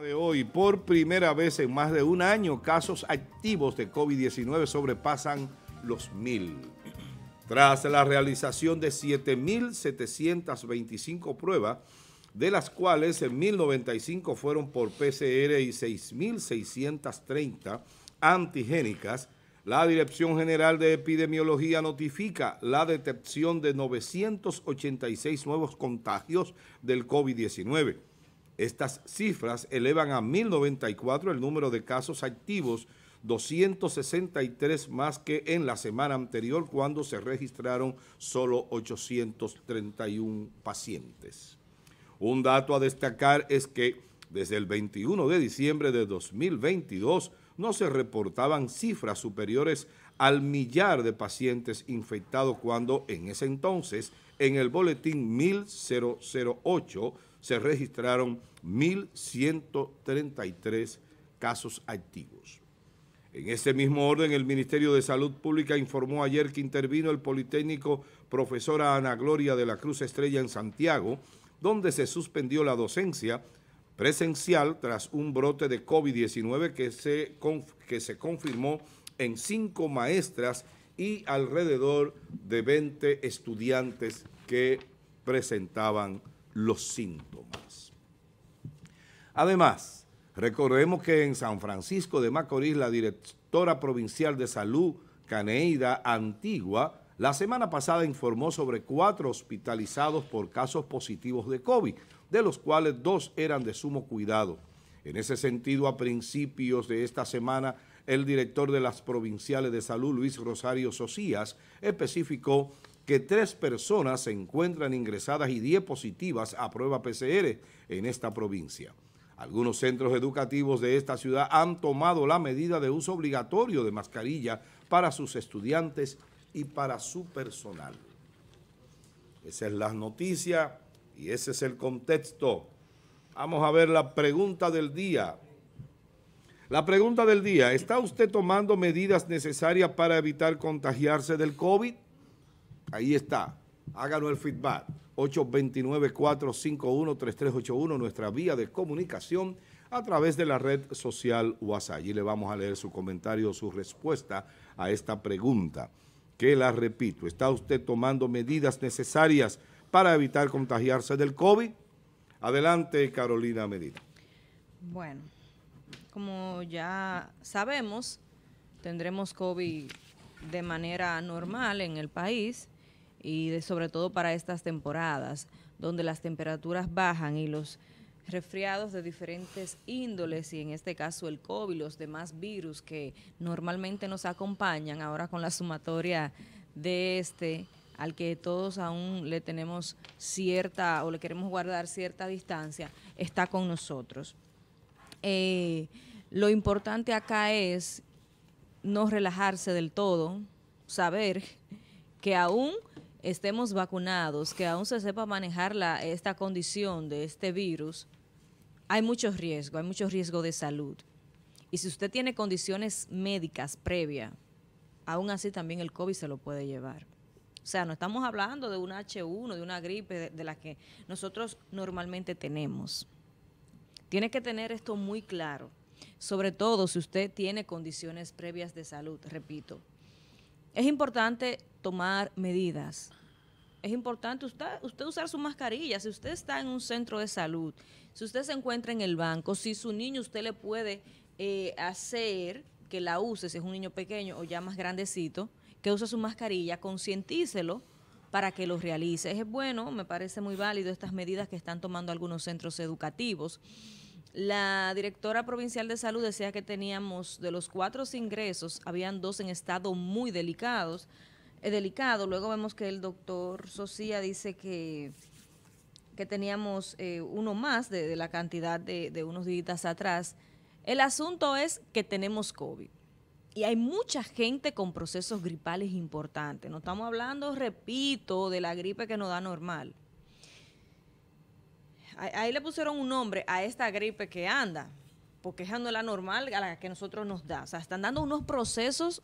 de hoy, por primera vez en más de un año, casos activos de COVID-19 sobrepasan los mil. Tras la realización de 7.725 pruebas, de las cuales 1.095 fueron por PCR y 6.630 antigénicas, la Dirección General de Epidemiología notifica la detección de 986 nuevos contagios del COVID-19 estas cifras elevan a 1.094 el número de casos activos, 263 más que en la semana anterior cuando se registraron solo 831 pacientes. Un dato a destacar es que desde el 21 de diciembre de 2022 no se reportaban cifras superiores al millar de pacientes infectados cuando en ese entonces en el boletín 1008 se registraron 1.133 casos activos. En ese mismo orden, el Ministerio de Salud Pública informó ayer que intervino el Politécnico profesora Ana Gloria de la Cruz Estrella en Santiago, donde se suspendió la docencia presencial tras un brote de COVID-19 que se, que se confirmó en cinco maestras y alrededor de 20 estudiantes que presentaban los síntomas. Además, recordemos que en San Francisco de Macorís, la directora provincial de salud, Caneida Antigua, la semana pasada informó sobre cuatro hospitalizados por casos positivos de COVID, de los cuales dos eran de sumo cuidado. En ese sentido, a principios de esta semana, el director de las provinciales de salud, Luis Rosario Socías, especificó que tres personas se encuentran ingresadas y 10 positivas a prueba PCR en esta provincia. Algunos centros educativos de esta ciudad han tomado la medida de uso obligatorio de mascarilla para sus estudiantes y para su personal. Esa es la noticia y ese es el contexto. Vamos a ver la pregunta del día. La pregunta del día, ¿está usted tomando medidas necesarias para evitar contagiarse del COVID? Ahí está. Háganos el feedback. 829-451-3381, nuestra vía de comunicación a través de la red social WhatsApp. Allí le vamos a leer su comentario, su respuesta a esta pregunta, que la repito, ¿está usted tomando medidas necesarias para evitar contagiarse del COVID? Adelante, Carolina Medina. Bueno, como ya sabemos, tendremos COVID de manera normal en el país, y de, sobre todo para estas temporadas donde las temperaturas bajan y los resfriados de diferentes índoles y en este caso el COVID, los demás virus que normalmente nos acompañan ahora con la sumatoria de este al que todos aún le tenemos cierta o le queremos guardar cierta distancia, está con nosotros. Eh, lo importante acá es no relajarse del todo, saber que aún estemos vacunados, que aún se sepa manejar la, esta condición de este virus, hay mucho riesgo, hay mucho riesgo de salud. Y si usted tiene condiciones médicas previas, aún así también el COVID se lo puede llevar. O sea, no estamos hablando de un H1, de una gripe, de la que nosotros normalmente tenemos. Tiene que tener esto muy claro, sobre todo si usted tiene condiciones previas de salud, repito. Es importante tomar medidas. Es importante usted, usted usar su mascarilla. Si usted está en un centro de salud, si usted se encuentra en el banco, si su niño usted le puede eh, hacer que la use, si es un niño pequeño o ya más grandecito, que use su mascarilla, concientícelo para que lo realice. Es bueno, me parece muy válido estas medidas que están tomando algunos centros educativos. La directora provincial de salud decía que teníamos de los cuatro ingresos, habían dos en estado muy delicados, eh, delicado. Luego vemos que el doctor Socia dice que, que teníamos eh, uno más de, la cantidad de, de unos días atrás. El asunto es que tenemos COVID y hay mucha gente con procesos gripales importantes. No estamos hablando, repito, de la gripe que nos da normal ahí le pusieron un nombre a esta gripe que anda, porque esa no es la normal a la que nosotros nos da. O sea, están dando unos procesos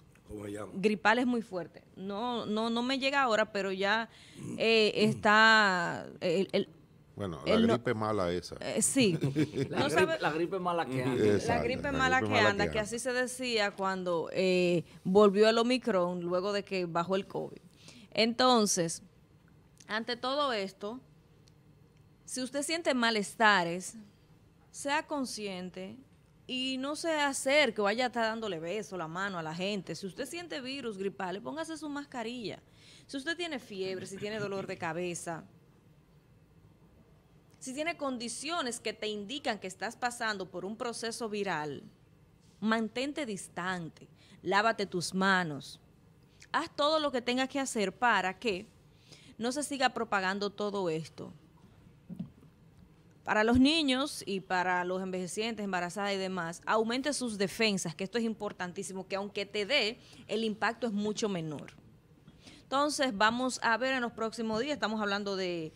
gripales muy fuertes. No, no, no me llega ahora, pero ya mm. eh, está el, bueno, la gripe mala esa. Eh, sí. la, gripe, mala que anda. la gripe mala que anda, que, así se decía cuando eh, volvió el Omicron luego de que bajó el COVID. Entonces, ante todo esto, si usted siente malestares, sea consciente y no se acerque, vaya a estar dándole beso, la mano a la gente. Si usted siente virus gripal, póngase su mascarilla. Si usted tiene fiebre, si tiene dolor de cabeza, si tiene condiciones que te indican que estás pasando por un proceso viral, mantente distante, lávate tus manos, haz todo lo que tengas que hacer para que no se siga propagando todo esto para los niños y para los envejecientes, embarazadas y demás, aumente sus defensas, que esto es importantísimo, que aunque te dé, el impacto es mucho menor. Entonces, vamos a ver en los próximos días, estamos hablando de,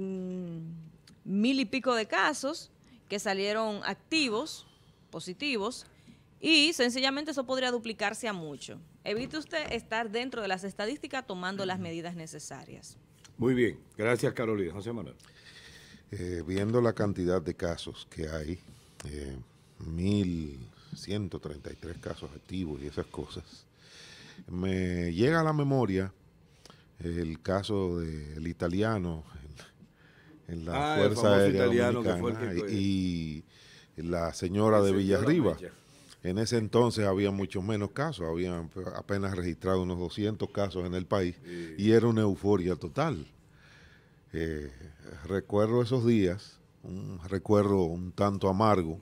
mm, mil y pico de casos que salieron activos, positivos, y sencillamente eso podría duplicarse a mucho. Evite usted estar dentro de las estadísticas tomando las medidas necesarias. Muy bien, gracias Carolina. José Manuel. Eh, viendo la cantidad de casos que hay, eh, 1.133 casos activos y esas cosas, me llega a la memoria el caso del italiano en, la ah, Fuerza Aérea y, la señora de Villarriba. En ese entonces había mucho menos casos, habían apenas registrado unos 200 casos en el país y era una euforia total. Eh, recuerdo esos días, un recuerdo un tanto amargo,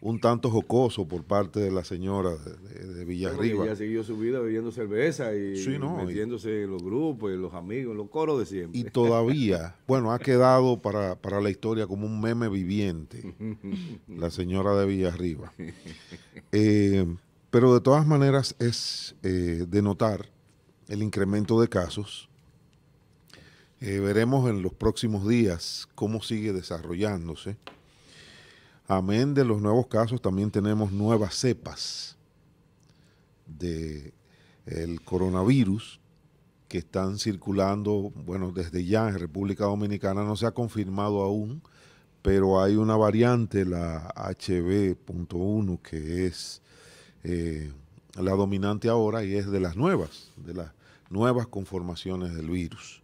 un tanto jocoso por parte de la señora de, Villarriba. Ella siguió su vida bebiendo cerveza y metiéndose en los grupos, los amigos, en los coros de siempre. Y todavía, bueno, ha quedado para, la historia como un meme viviente, la señora de Villarriba. Eh, pero de todas maneras es eh, de notar el incremento de casos eh, veremos en los próximos días cómo sigue desarrollándose. Amén de los nuevos casos, también tenemos nuevas cepas del coronavirus que están circulando, bueno, desde ya en República Dominicana no se ha confirmado aún, pero hay una variante, la HB.1, que es eh, la dominante ahora y es de las nuevas, de las nuevas conformaciones del virus.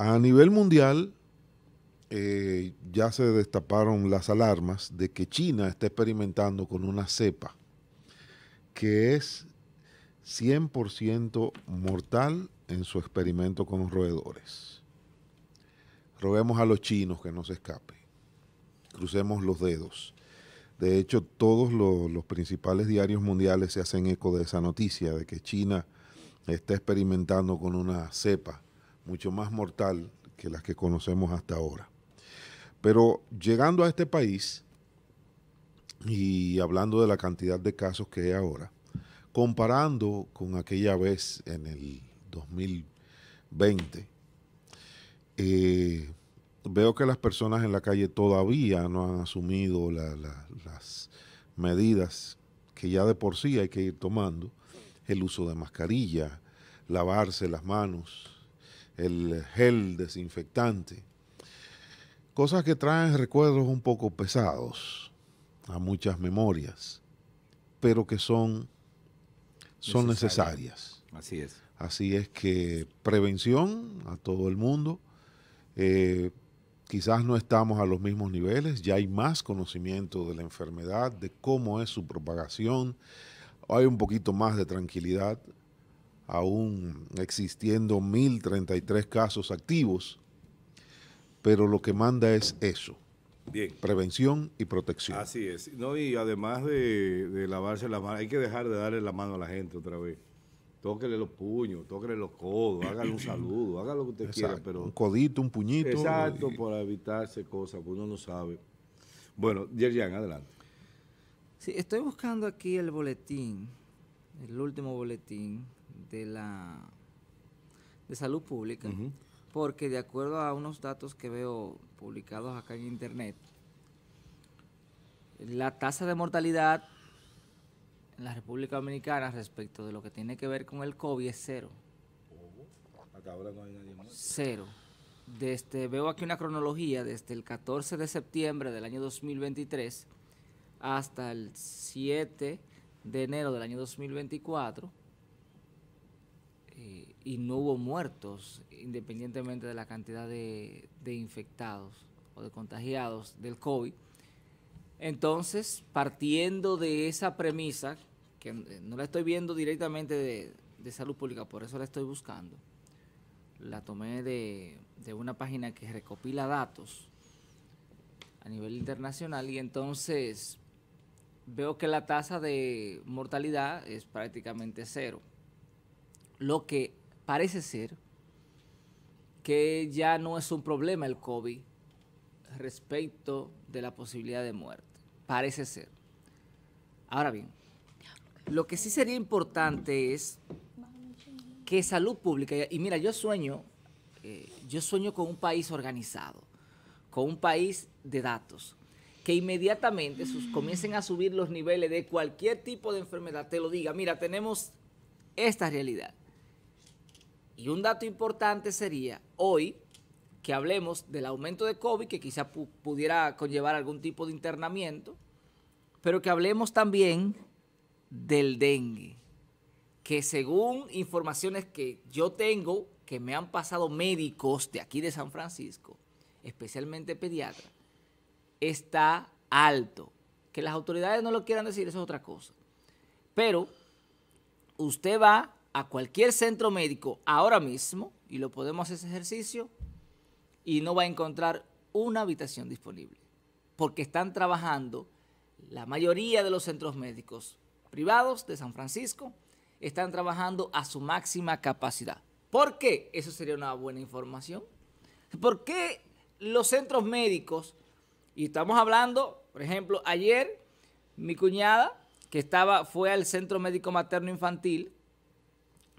A nivel mundial, eh, ya se destaparon las alarmas de que China está experimentando con una cepa que es 100% mortal en su experimento con los roedores. Robemos a los chinos que no se escape. Crucemos los dedos. De hecho, todos los principales diarios mundiales se hacen eco de esa noticia de que China está experimentando con una cepa mucho más mortal que las que conocemos hasta ahora. Pero llegando a este país y hablando de la cantidad de casos que hay ahora, comparando con aquella vez en el 2020, eh, veo que las personas en la calle todavía no han asumido las medidas que ya de por sí hay que ir tomando, el uso de mascarilla, lavarse las manos, el gel desinfectante. Cosas que traen recuerdos un poco pesados a muchas memorias, pero que son, son necesarias. Así es. Así es que prevención a todo el mundo. Eh, quizás no estamos a los mismos niveles, ya hay más conocimiento de la enfermedad, de cómo es su propagación, hay un poquito más de tranquilidad, aún existiendo 1.033 casos activos, pero lo que manda es eso. Prevención y protección. Así es. No, y además de, lavarse la mano, hay que dejar de darle la mano a la gente otra vez. Tóquele los puños, tóquele los codos, hágale un saludo, haga lo que usted quiera. Pero... Un codito, un puñito. Exacto, para evitarse cosas que uno no sabe. Bueno, Yerjan, adelante. Sí, estoy buscando aquí el boletín, el último boletín de la de salud pública, porque de acuerdo a unos datos que veo publicados acá en internet, la tasa de mortalidad en la República Dominicana respecto de lo que tiene que ver con el COVID es cero. Cero. Desde, veo aquí una cronología desde el 14 de septiembre del año 2023 hasta el 7 de enero del año 2024 y no hubo muertos, independientemente de la cantidad de, infectados o de contagiados del COVID. Entonces, partiendo de esa premisa, que no la estoy viendo directamente de, salud pública, por eso la estoy buscando, la tomé de una página que recopila datos a nivel internacional y entonces veo que la tasa de mortalidad es prácticamente cero lo que parece ser que ya no es un problema el COVID respecto de la posibilidad de muerte. Parece ser. Ahora bien, lo que sí sería importante es que salud pública, y mira, yo sueño, eh, yo sueño con un país organizado, con un país de datos, que inmediatamente comiencen a subir los niveles de cualquier tipo de enfermedad, te lo diga, mira, tenemos esta realidad. Y un dato importante sería hoy que hablemos del aumento de COVID, que quizá pudiera conllevar algún tipo de internamiento, pero que hablemos también del dengue, que según informaciones que yo tengo, que me han pasado médicos de aquí de San Francisco, especialmente pediatras, está alto. Que las autoridades no lo quieran decir, eso es otra cosa. Pero usted va a cualquier centro médico ahora mismo, y lo podemos hacer ese ejercicio, y no va a encontrar una habitación disponible, porque están trabajando la mayoría de los centros médicos privados de San Francisco, están trabajando a su máxima capacidad. ¿Por qué? Eso sería una buena información. ¿Por qué los centros médicos, y estamos hablando, por ejemplo, ayer mi cuñada, que estaba, fue al centro médico materno infantil,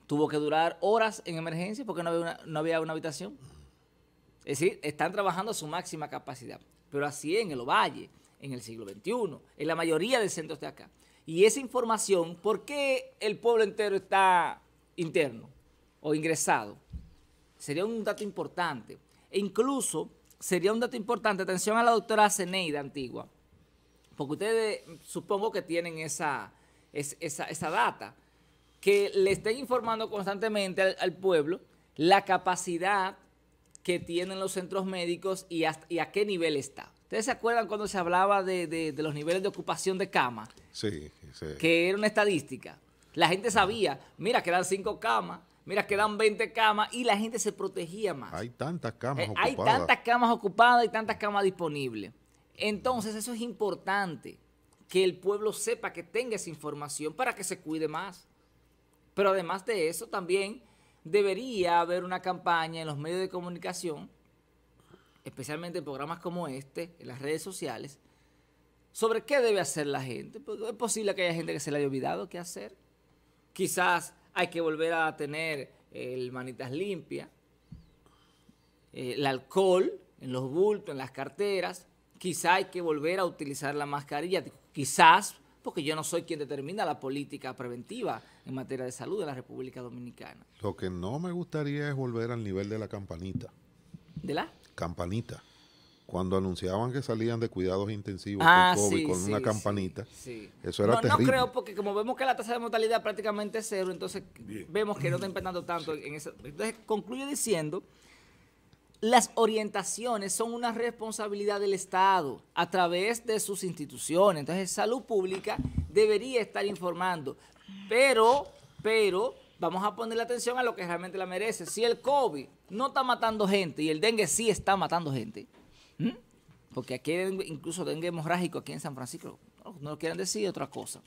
tuvo que durar horas en emergencia porque no había una, habitación. Es decir, están trabajando a su máxima capacidad. Pero así en el Ovalle, en el siglo XXI, en la mayoría de centros de acá. Y esa información, ¿por qué el pueblo entero está interno o ingresado? Sería un dato importante. E incluso sería un dato importante, atención a la doctora Ceneida Antigua, porque ustedes supongo que tienen esa, esa, esa data, que le estén informando constantemente al, pueblo la capacidad que tienen los centros médicos y, a qué nivel está. ¿Ustedes se acuerdan cuando se hablaba de, los niveles de ocupación de camas? Sí, sí. Que era una estadística. La gente sabía, mira, quedan cinco camas, mira, quedan 20 camas y la gente se protegía más. Hay tantas camas eh, ocupadas. Hay tantas camas ocupadas y tantas camas disponibles. Entonces, eso es importante, que el pueblo sepa que tenga esa información para que se cuide más. Pero además de eso, también debería haber una campaña en los medios de comunicación, especialmente en programas como este, en las redes sociales, sobre qué debe hacer la gente. Porque es posible que haya gente que se le haya olvidado qué hacer. Quizás hay que volver a tener eh, el manitas limpias, eh, el alcohol en los bultos, en las carteras. Quizás hay que volver a utilizar la mascarilla. Quizás que yo no soy quien determina la política preventiva en materia de salud de la República Dominicana. Lo que no me gustaría es volver al nivel de la campanita. ¿De la? Campanita. Cuando anunciaban que salían de cuidados intensivos con ah, COVID con una campanita, sí, eso era terrible. No creo, porque como vemos que la tasa de mortalidad prácticamente cero, entonces vemos que no está empezando tanto en eso. Entonces, concluyo diciendo las orientaciones son una responsabilidad del Estado a través de sus instituciones. Entonces, salud pública debería estar informando. Pero, pero, vamos a poner la atención a lo que realmente la merece. Si el COVID no está matando gente y el dengue sí está matando gente, porque aquí hay incluso dengue hemorrágico aquí en San Francisco, no, lo quieran decir otra cosa.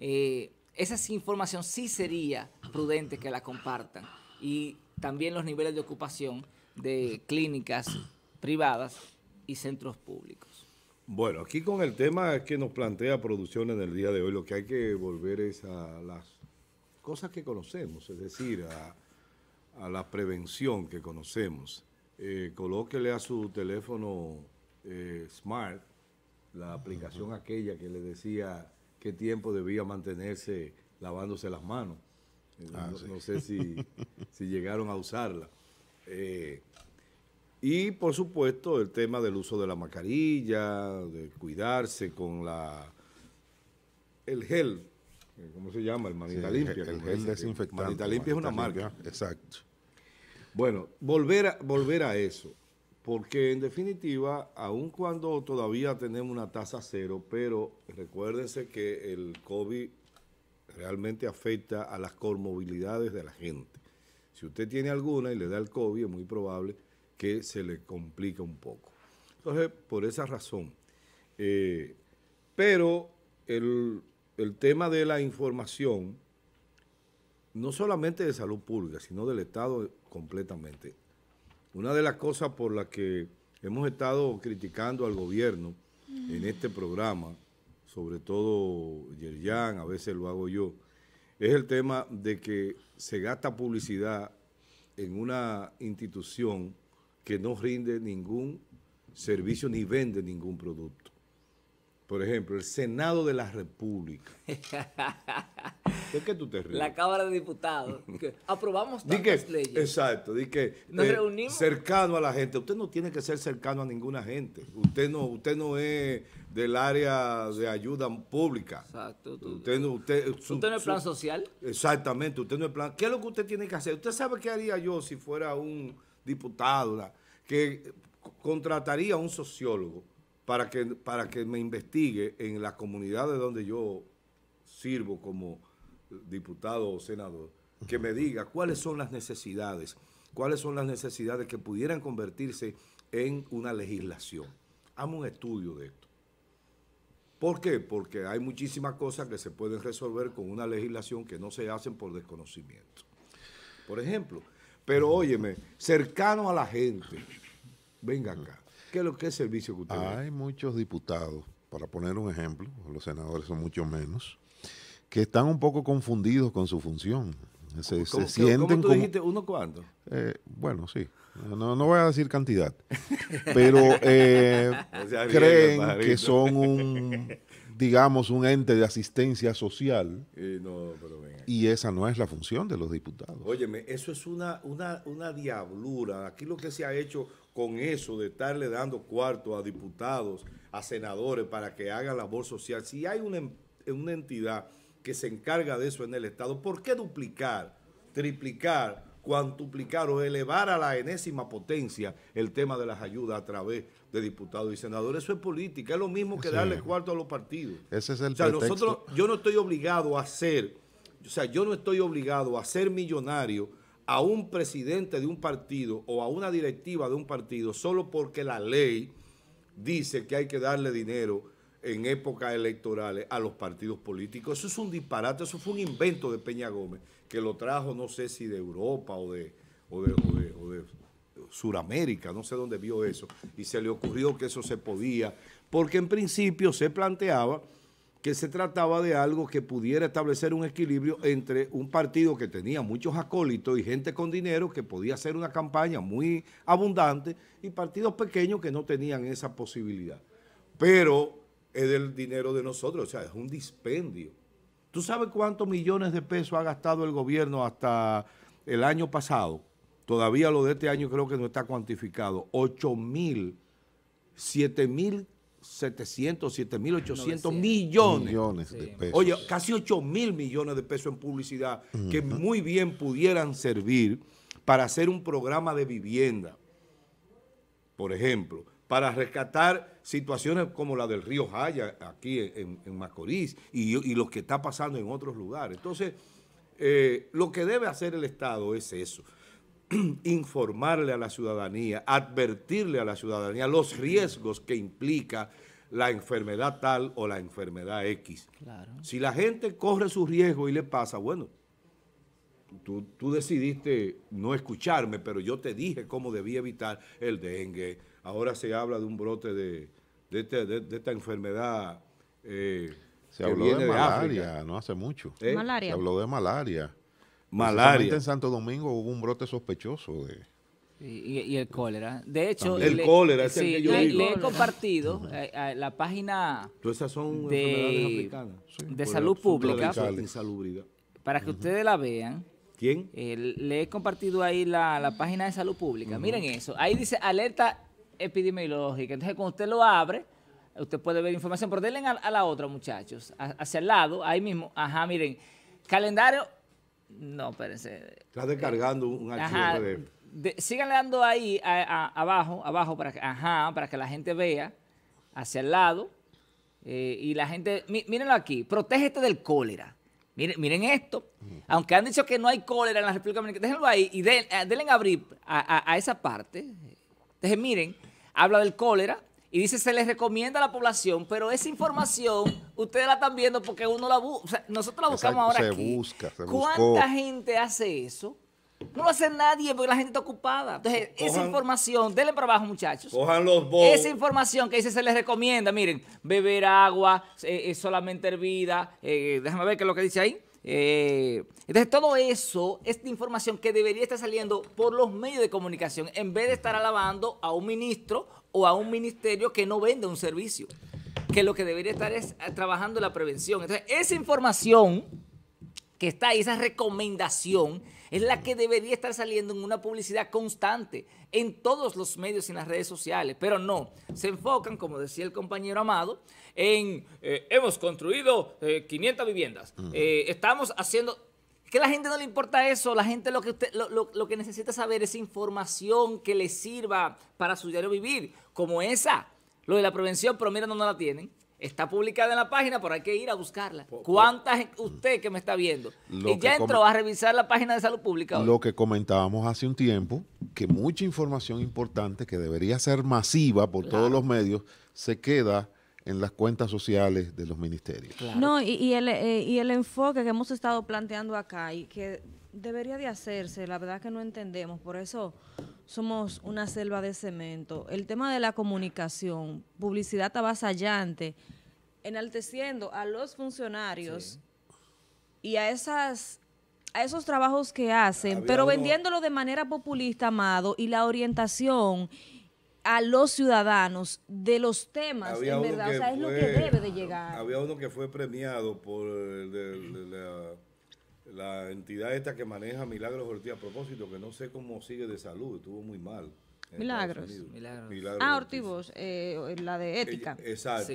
Eh, esa información sí sería prudente que la compartan y también los niveles de ocupación de clínicas privadas y centros públicos. Bueno, aquí con el tema que nos plantea producción en el día de hoy, lo que hay que volver es a las cosas que conocemos, es decir, a, la prevención que conocemos. Eh, colóquele a su teléfono eh, smart la aplicación aquella que le decía qué tiempo debía mantenerse lavándose las manos. Eh, ah, no, sé si llegaron a usarla. Eh, y por supuesto el tema del uso de la mascarilla, de cuidarse con la el gel, eh, ¿cómo se llama? El manita limpia. El, gel desinfectante. Manita limpia es una marca. Exacto. Bueno, volver a, volver a eso, porque en definitiva, aun cuando todavía tenemos una tasa cero, pero recuérdense que el COVID realmente afecta a las conmovilidades de la gente. Si usted tiene alguna y le da el COVID, es muy probable que se le complique un poco. Entonces, por esa razón. Eh, pero el, el tema de la información, no solamente de salud pública, sino del Estado completamente. Una de las cosas por las que hemos estado criticando al gobierno en este programa, sobre todo Yerjan, a veces lo hago yo, es el tema de que se gasta publicidad en una institución que no rinde ningún servicio ni vende ningún producto. Por ejemplo, el Senado de la República. ¿De qué tú te ríes? La Cámara de Diputados. aprobamos todas las leyes. Exacto. Di que, Nos eh, reunimos. Cercano a la gente. Usted no tiene que ser cercano a ninguna gente. Usted no, usted no es del área de ayuda pública. Exacto. usted no, usted, usted no es plan social. Exactamente. Usted no es plan. ¿Qué es lo que usted tiene que hacer? Usted sabe qué haría yo si fuera un diputado que contrataría a un sociólogo para que, para que me investigue en la comunidad de donde yo sirvo como diputado o senador, que me diga cuáles son las necesidades, cuáles son las necesidades que pudieran convertirse en una legislación. Hago un estudio de esto. ¿Por qué? Porque hay muchísimas cosas que se pueden resolver con una legislación que no se hacen por desconocimiento. Por ejemplo, pero óyeme, cercano a la gente, venga acá. ¿Qué es lo que servicio que Hay muchos diputados, para poner un ejemplo, los senadores son mucho menos, que están un poco confundidos con su función. Se, ¿Cómo, tú dijiste uno cuánto? Eh, bueno, sí. No, voy a decir cantidad. pero eh, creen que son un, digamos, un ente de asistencia social. y esa no es la función de los diputados. Óyeme, eso es una, una diablura. Aquí lo que se ha hecho con eso de estarle dando cuarto a diputados, a senadores para que hagan labor social, si hay una, entidad que se encarga de eso en el Estado, ¿por qué duplicar, triplicar, cuantuplicar o elevar a la enésima potencia el tema de las ayudas a través de diputados y senadores. Eso es política, es lo mismo que darle cuarto a los partidos. Ese es el o sea, nosotros, yo no estoy obligado a ser, o sea, yo no estoy obligado a ser millonario a un presidente de un partido o a una directiva de un partido solo porque la ley dice que hay que darle dinero en épocas electorales a los partidos políticos. Eso es un disparate, eso fue un invento de Peña Gómez, que lo trajo no sé si de Europa o de, o Suramérica, no sé dónde vio eso, y se le ocurrió que eso se podía, porque en principio se planteaba que se trataba de algo que pudiera establecer un equilibrio entre un partido que tenía muchos acólitos y gente con dinero que podía hacer una campaña muy abundante y partidos pequeños que no tenían esa posibilidad. Pero es del dinero de nosotros, o sea, es un dispendio. ¿Tú sabes cuántos millones de pesos ha gastado el gobierno hasta el año pasado? Todavía lo de este año creo que no está cuantificado. 8 mil, 7 mil 700, 7.800 millones. millones de Oye, casi 8 mil millones de pesos en publicidad que muy bien pudieran servir para hacer un programa de vivienda, por ejemplo, para rescatar situaciones como la del río Jaya aquí en, Macorís y, lo que está pasando en otros lugares. Entonces, eh, lo que debe hacer el Estado es eso. informarle a la ciudadanía, advertirle a la ciudadanía los riesgos que implica la enfermedad tal o la enfermedad X. Si la gente corre su riesgo y le pasa, bueno, tú, decidiste no escucharme, pero yo te dije cómo debía evitar el dengue. Ahora se habla de un brote de, de, este, esta enfermedad Se habló de malaria, no hace mucho. Se habló de malaria. Malaria. En Santo Domingo hubo un brote sospechoso de, y, el cólera. De hecho, el le, cólera le, he compartido eh, la página esas son de, sí, de salud pública para que ustedes la vean. ¿Quién? Eh, le he compartido ahí la, página de salud pública. Miren eso. Ahí dice alerta epidemiológica. Entonces, cuando usted lo abre, usted puede ver información. Pero denle a la otra, muchachos. hacia el lado, ahí mismo. Ajá, miren. Calendario no, espérense. Estás descargando un archivo de, síganle dando ahí, abajo, abajo, para que, ajá, para que la gente vea hacia el lado. Eh, y la gente, mirenlo mírenlo aquí, protégete del cólera. Miren, miren esto. Aunque han dicho que no hay cólera en la República Dominicana, déjenlo ahí y den, eh, denle abrir a, a, esa parte. Entonces, miren, habla del cólera, y dice se les recomienda a la población, pero esa información ustedes la están viendo porque uno la busca, nosotros la buscamos ahora se aquí. Busca, ¿Cuánta gente hace eso? No lo hace nadie porque la gente está ocupada. Entonces, esa información, denle para abajo, muchachos. Cojan los bols. Esa información que dice se les recomienda, miren, beber agua, eh, eh, solamente hervida, eh, déjame ver qué es lo que dice ahí. entonces, todo eso esta información que debería estar saliendo por los medios de comunicación en vez de estar alabando a un ministro o a un ministerio que no vende un servicio, que lo que debería estar es eh, trabajando la prevención. Entonces, esa información que está ahí, esa recomendación, es la que debería estar saliendo en una publicidad constante en todos los medios y en las redes sociales, pero no, se enfocan, como decía el compañero Amado, en eh, hemos construido 500 eh, viviendas, estamos haciendo que a la gente no le importa eso, la gente lo que, usted, lo, que necesita saber es información que le sirva para su diario vivir, como esa, lo de la prevención, pero mira, no, no la tienen. Está publicada en la página, pero hay que ir a buscarla. ¿Cuántas usted que me está viendo? y ya entró a revisar la página de salud pública. Lo que comentábamos hace un tiempo, que mucha información importante que debería ser masiva por todos los medios, se queda en las cuentas sociales de los ministerios. No, eh, y, el, enfoque que hemos estado planteando acá y que debería de hacerse, la verdad que no entendemos, por eso somos una selva de cemento. El tema de la comunicación, publicidad avasallante, enalteciendo a los funcionarios y a esas a esos trabajos que hacen, pero vendiéndolo de manera populista, amado, y la orientación a los ciudadanos de los temas, en verdad. O sea, es lo que debe de llegar. Había uno que fue premiado por la, entidad esta que maneja Milagros Ortiz a propósito, que no sé cómo sigue de salud, estuvo muy mal. Milagros. Milagros. Ah, Ortiz, eh, la de ética. exacto.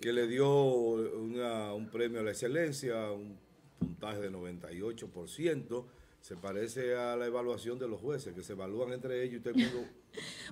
Que le dio un premio a la excelencia, un puntaje de 98%. Se parece a la evaluación de los jueces, que se evalúan entre ellos y usted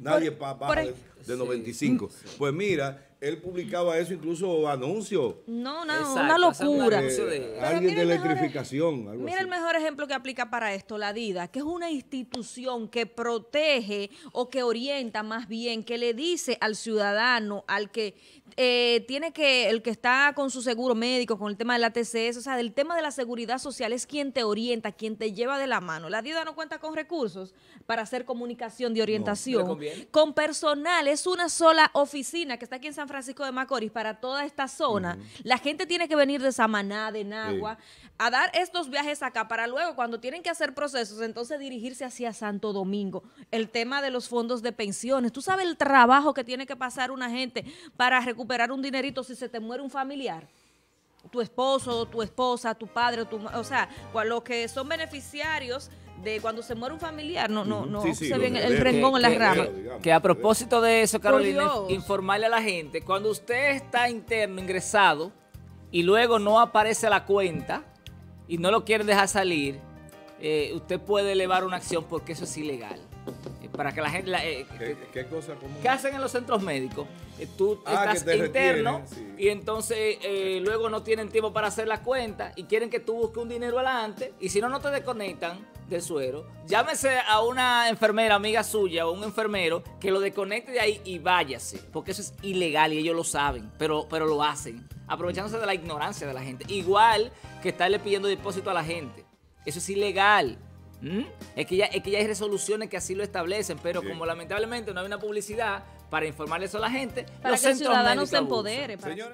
Nadie por, baja de, 95. Pues mira, él publicaba eso, incluso anuncios. No, no, una locura. alguien de electrificación. mira el mejor ejemplo que aplica para esto, la DIDA, que es una institución que protege o que orienta más bien, que le dice al ciudadano, al que eh, tiene que, el que está con su seguro médico, con el tema de la TCS, o sea, del tema de la seguridad social es quien te orienta, quien te lleva de la mano. La DIDA no cuenta con recursos para hacer comunicación de orientación. con personal, es una sola oficina que está aquí en San Francisco de Macorís, para toda esta zona, la gente tiene que venir de Samaná, de Nagua, a dar estos viajes acá para luego, cuando tienen que hacer procesos, entonces dirigirse hacia Santo Domingo. El tema de los fondos de pensiones. Tú sabes el trabajo que tiene que pasar una gente para recuperar un dinerito si se te muere un familiar tu esposo, tu esposa, tu padre, o sea, los que son beneficiarios de cuando se muere un familiar, no, no, no se ve el, el rengón en las ramas. Que a propósito de eso, Carolina, informarle a la gente, cuando usted está interno, ingresado, y luego no aparece la cuenta y no lo quiere dejar salir, eh, usted puede elevar una acción porque eso es ilegal para que la gente... Eh, eh, ¿Qué, hacen en los centros médicos? Eh, tú ah, estás interno y entonces luego no tienen tiempo para hacer la cuenta y quieren que tú busques un dinero adelante y si no, no te desconectan del suero. Llámese a una enfermera amiga suya o un enfermero que lo desconecte de ahí y váyase, porque eso es ilegal y ellos lo saben, pero, pero lo hacen, aprovechándose de la ignorancia de la gente. Igual que estarle pidiendo depósito a la gente. Eso es ilegal. ¿Mm? Es, que ya, es que ya hay resoluciones que así lo establecen, pero como lamentablemente no hay una publicidad para informarle eso a la gente, para los que se empodere.